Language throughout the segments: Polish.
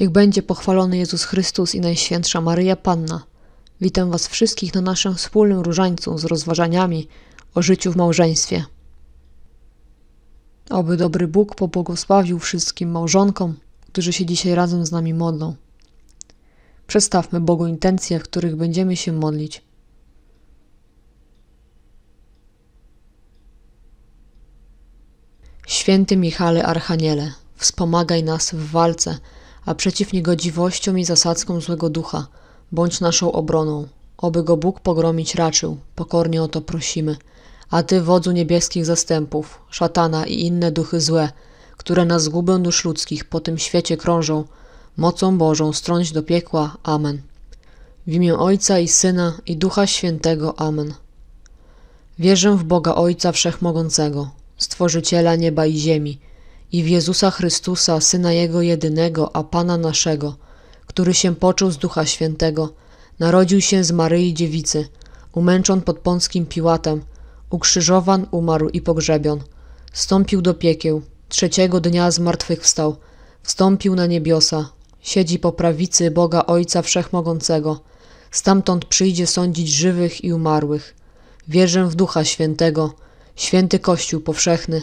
Niech będzie pochwalony Jezus Chrystus i Najświętsza Maryja Panna. Witam Was wszystkich na naszym wspólnym różańcu z rozważaniami o życiu w małżeństwie. Oby dobry Bóg pobłogosławił wszystkim małżonkom, którzy się dzisiaj razem z nami modlą. Przestawmy Bogu intencje, w których będziemy się modlić. Święty Michale Archaniele, wspomagaj nas w walce – a przeciw niegodziwościom i zasadzkom złego ducha, bądź naszą obroną. Oby go Bóg pogromić raczył, pokornie o to prosimy. A Ty, wodzu niebieskich zastępów, szatana i inne duchy złe, które na zgubę dusz ludzkich po tym świecie krążą, mocą Bożą strąć do piekła. Amen. W imię Ojca i Syna i Ducha Świętego. Amen. Wierzę w Boga Ojca Wszechmogącego, Stworzyciela nieba i ziemi, i w Jezusa Chrystusa, Syna Jego jedynego, a Pana naszego, który się począł z Ducha Świętego, narodził się z Maryi Dziewicy, umęczon pod ponskim Piłatem, ukrzyżowan, umarł i pogrzebion, wstąpił do piekieł, trzeciego dnia z martwych wstał, wstąpił na niebiosa, siedzi po prawicy Boga Ojca Wszechmogącego, stamtąd przyjdzie sądzić żywych i umarłych. Wierzę w Ducha Świętego, święty Kościół powszechny,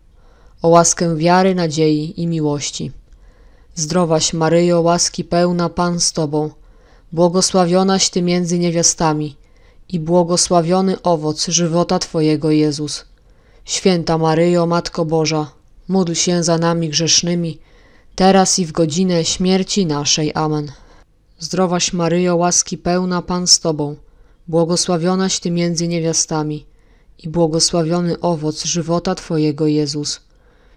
o łaskę wiary, nadziei i miłości. Zdrowaś Maryjo, łaski pełna Pan z Tobą, błogosławionaś Ty między niewiastami i błogosławiony owoc żywota Twojego Jezus. Święta Maryjo, Matko Boża, módl się za nami grzesznymi, teraz i w godzinę śmierci naszej. Amen. Zdrowaś Maryjo, łaski pełna Pan z Tobą, błogosławionaś Ty między niewiastami i błogosławiony owoc żywota Twojego Jezus.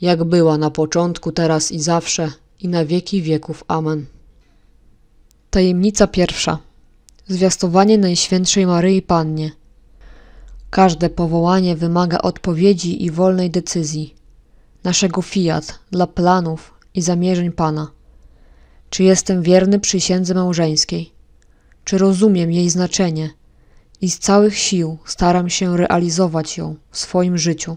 jak była na początku, teraz i zawsze, i na wieki wieków. Amen. Tajemnica pierwsza. Zwiastowanie Najświętszej Maryi Pannie. Każde powołanie wymaga odpowiedzi i wolnej decyzji, naszego fiat dla planów i zamierzeń Pana. Czy jestem wierny przysiędze małżeńskiej? Czy rozumiem jej znaczenie? I z całych sił staram się realizować ją w swoim życiu.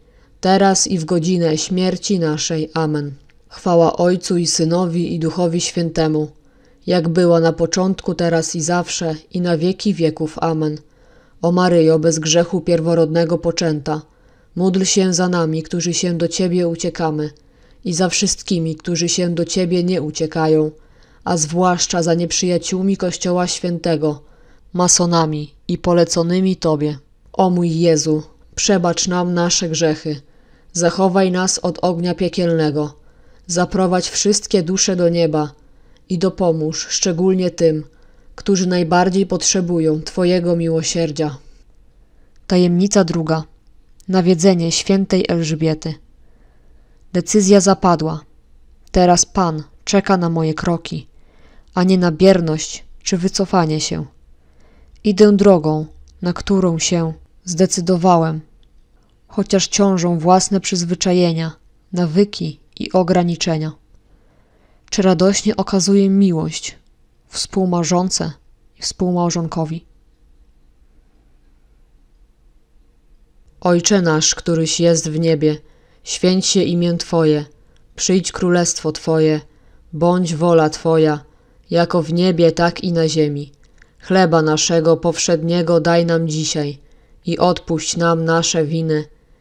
teraz i w godzinę śmierci naszej. Amen. Chwała Ojcu i Synowi i Duchowi Świętemu, jak była na początku, teraz i zawsze, i na wieki wieków. Amen. O Maryjo, bez grzechu pierworodnego poczęta, módl się za nami, którzy się do Ciebie uciekamy, i za wszystkimi, którzy się do Ciebie nie uciekają, a zwłaszcza za nieprzyjaciółmi Kościoła Świętego, masonami i poleconymi Tobie. O mój Jezu, przebacz nam nasze grzechy, Zachowaj nas od ognia piekielnego. Zaprowadź wszystkie dusze do nieba i dopomóż szczególnie tym, którzy najbardziej potrzebują Twojego miłosierdzia. Tajemnica druga. Nawiedzenie świętej Elżbiety. Decyzja zapadła. Teraz Pan czeka na moje kroki, a nie na bierność czy wycofanie się. Idę drogą, na którą się zdecydowałem chociaż ciążą własne przyzwyczajenia, nawyki i ograniczenia. Czy radośnie okazuje miłość współmarzące i współmałżonkowi? Ojcze nasz, któryś jest w niebie, święć się imię Twoje, przyjdź królestwo Twoje, bądź wola Twoja, jako w niebie, tak i na ziemi. Chleba naszego powszedniego daj nam dzisiaj i odpuść nam nasze winy,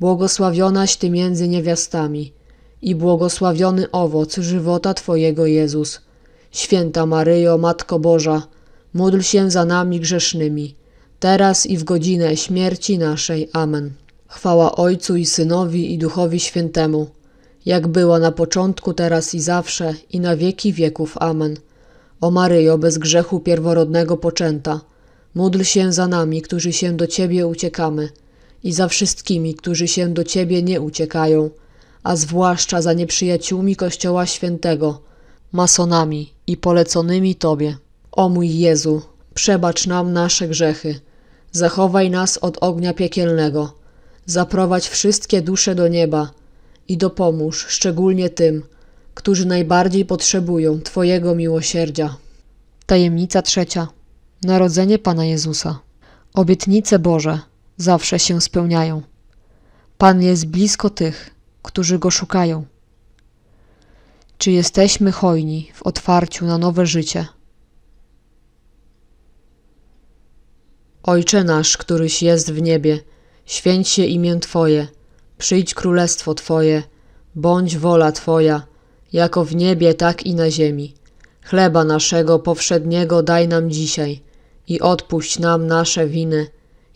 Błogosławionaś Ty między niewiastami i błogosławiony owoc żywota Twojego Jezus. Święta Maryjo, Matko Boża, módl się za nami grzesznymi, teraz i w godzinę śmierci naszej. Amen. Chwała Ojcu i Synowi i Duchowi Świętemu, jak była na początku, teraz i zawsze, i na wieki wieków. Amen. O Maryjo, bez grzechu pierworodnego poczęta, módl się za nami, którzy się do Ciebie uciekamy i za wszystkimi, którzy się do Ciebie nie uciekają, a zwłaszcza za nieprzyjaciółmi Kościoła Świętego, masonami i poleconymi Tobie. O mój Jezu, przebacz nam nasze grzechy, zachowaj nas od ognia piekielnego, zaprowadź wszystkie dusze do nieba i dopomóż szczególnie tym, którzy najbardziej potrzebują Twojego miłosierdzia. Tajemnica trzecia. Narodzenie Pana Jezusa. Obietnice Boże – zawsze się spełniają. Pan jest blisko tych, którzy go szukają. Czy jesteśmy hojni w otwarciu na nowe życie? Ojcze nasz, któryś jest w niebie, święć się imię Twoje, przyjdź królestwo Twoje, bądź wola Twoja, jako w niebie, tak i na ziemi. Chleba naszego powszedniego daj nam dzisiaj i odpuść nam nasze winy,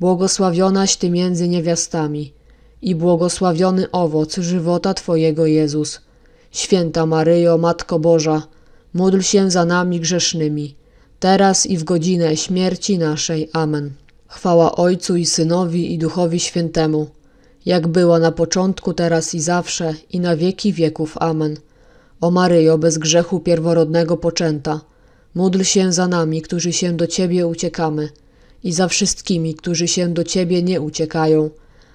Błogosławionaś Ty między niewiastami i błogosławiony owoc żywota Twojego Jezus. Święta Maryjo, Matko Boża, módl się za nami grzesznymi, teraz i w godzinę śmierci naszej. Amen. Chwała Ojcu i Synowi i Duchowi Świętemu, jak była na początku, teraz i zawsze, i na wieki wieków. Amen. O Maryjo, bez grzechu pierworodnego poczęta, módl się za nami, którzy się do Ciebie uciekamy i za wszystkimi, którzy się do Ciebie nie uciekają,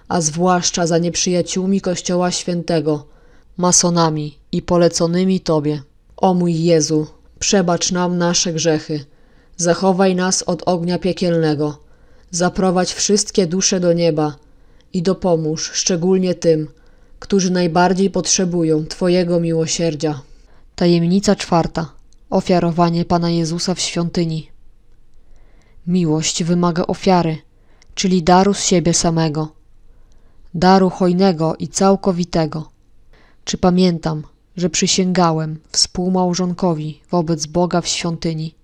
a zwłaszcza za nieprzyjaciółmi Kościoła Świętego, masonami i poleconymi Tobie. O mój Jezu, przebacz nam nasze grzechy, zachowaj nas od ognia piekielnego, zaprowadź wszystkie dusze do nieba i dopomóż szczególnie tym, którzy najbardziej potrzebują Twojego miłosierdzia. Tajemnica czwarta. Ofiarowanie Pana Jezusa w świątyni. Miłość wymaga ofiary, czyli daru z siebie samego, daru hojnego i całkowitego. Czy pamiętam, że przysięgałem współmałżonkowi wobec Boga w świątyni?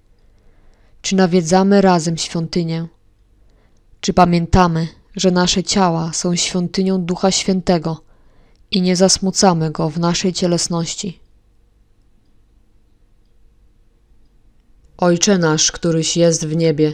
Czy nawiedzamy razem świątynię? Czy pamiętamy, że nasze ciała są świątynią Ducha Świętego i nie zasmucamy Go w naszej cielesności? Ojcze nasz, któryś jest w niebie,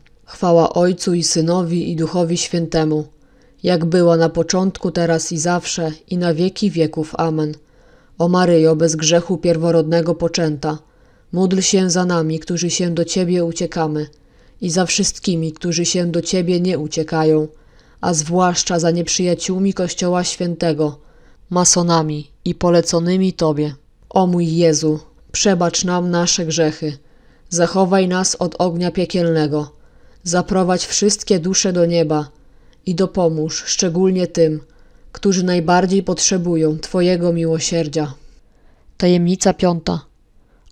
Chwała Ojcu i Synowi i Duchowi Świętemu, jak była na początku, teraz i zawsze, i na wieki wieków. Amen. O Maryjo, bez grzechu pierworodnego poczęta, módl się za nami, którzy się do Ciebie uciekamy, i za wszystkimi, którzy się do Ciebie nie uciekają, a zwłaszcza za nieprzyjaciółmi Kościoła Świętego, masonami i poleconymi Tobie. O mój Jezu, przebacz nam nasze grzechy, zachowaj nas od ognia piekielnego, Zaprowadź wszystkie dusze do nieba i dopomóż szczególnie tym, którzy najbardziej potrzebują Twojego miłosierdzia. Tajemnica piąta.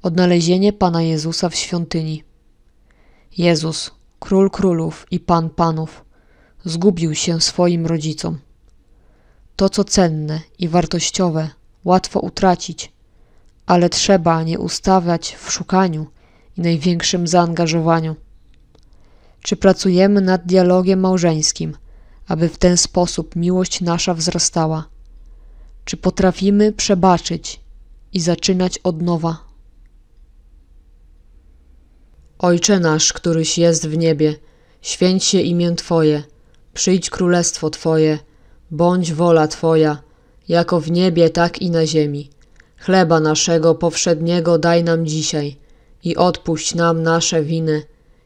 Odnalezienie Pana Jezusa w świątyni. Jezus, król królów i pan panów, zgubił się swoim rodzicom. To, co cenne i wartościowe, łatwo utracić, ale trzeba nie ustawiać w szukaniu i największym zaangażowaniu. Czy pracujemy nad dialogiem małżeńskim, aby w ten sposób miłość nasza wzrastała? Czy potrafimy przebaczyć i zaczynać od nowa? Ojcze nasz, któryś jest w niebie, święć się imię Twoje, przyjdź królestwo Twoje, bądź wola Twoja, jako w niebie, tak i na ziemi. Chleba naszego powszedniego daj nam dzisiaj i odpuść nam nasze winy,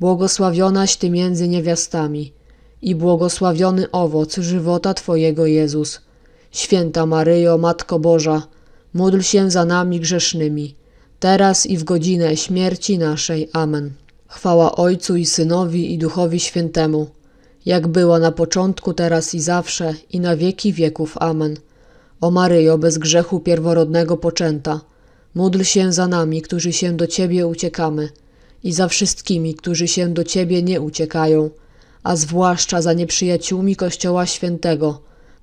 Błogosławionaś Ty między niewiastami i błogosławiony owoc żywota Twojego Jezus. Święta Maryjo, Matko Boża, módl się za nami grzesznymi, teraz i w godzinę śmierci naszej. Amen. Chwała Ojcu i Synowi i Duchowi Świętemu, jak była na początku, teraz i zawsze, i na wieki wieków. Amen. O Maryjo, bez grzechu pierworodnego poczęta, módl się za nami, którzy się do Ciebie uciekamy i za wszystkimi, którzy się do Ciebie nie uciekają, a zwłaszcza za nieprzyjaciółmi Kościoła Świętego,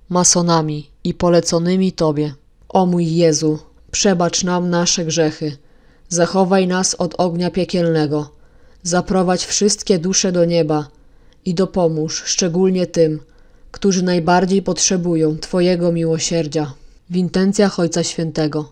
masonami i poleconymi Tobie. O mój Jezu, przebacz nam nasze grzechy, zachowaj nas od ognia piekielnego, zaprowadź wszystkie dusze do nieba i dopomóż szczególnie tym, którzy najbardziej potrzebują Twojego miłosierdzia. W intencjach Ojca Świętego.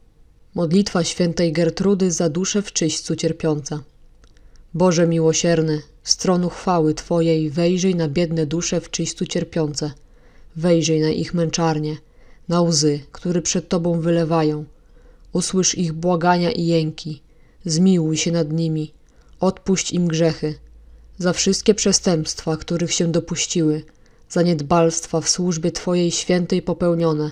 Modlitwa świętej Gertrudy za duszę w czyśćcu cierpiąca. Boże miłosierny, z tronu chwały Twojej wejrzyj na biedne dusze w czyśćcu cierpiące. Wejrzyj na ich męczarnie, na łzy, które przed Tobą wylewają. Usłysz ich błagania i jęki. Zmiłuj się nad nimi. Odpuść im grzechy. Za wszystkie przestępstwa, których się dopuściły, za niedbalstwa w służbie Twojej świętej popełnione.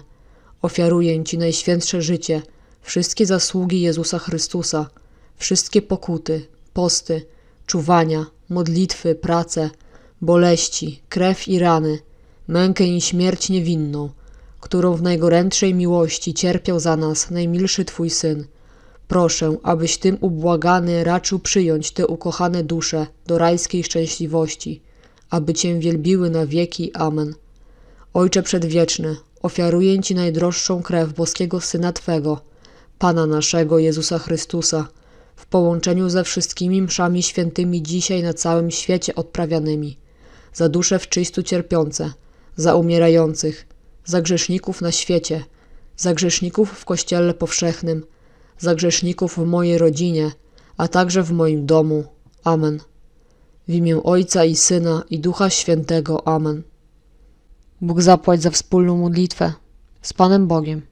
Ofiaruję Ci najświętsze życie – wszystkie zasługi Jezusa Chrystusa, wszystkie pokuty, posty, czuwania, modlitwy, prace, boleści, krew i rany, mękę i śmierć niewinną, którą w najgorętszej miłości cierpiał za nas najmilszy Twój Syn. Proszę, abyś tym ubłagany raczył przyjąć te ukochane dusze do rajskiej szczęśliwości, aby Cię wielbiły na wieki. Amen. Ojcze Przedwieczny, ofiaruję Ci najdroższą krew boskiego Syna Twego – Pana naszego Jezusa Chrystusa, w połączeniu ze wszystkimi mszami świętymi dzisiaj na całym świecie odprawianymi, za dusze w czystu cierpiące, za umierających, za grzeszników na świecie, za grzeszników w Kościele powszechnym, za grzeszników w mojej rodzinie, a także w moim domu. Amen. W imię Ojca i Syna i Ducha Świętego. Amen. Bóg zapłać za wspólną modlitwę. Z Panem Bogiem.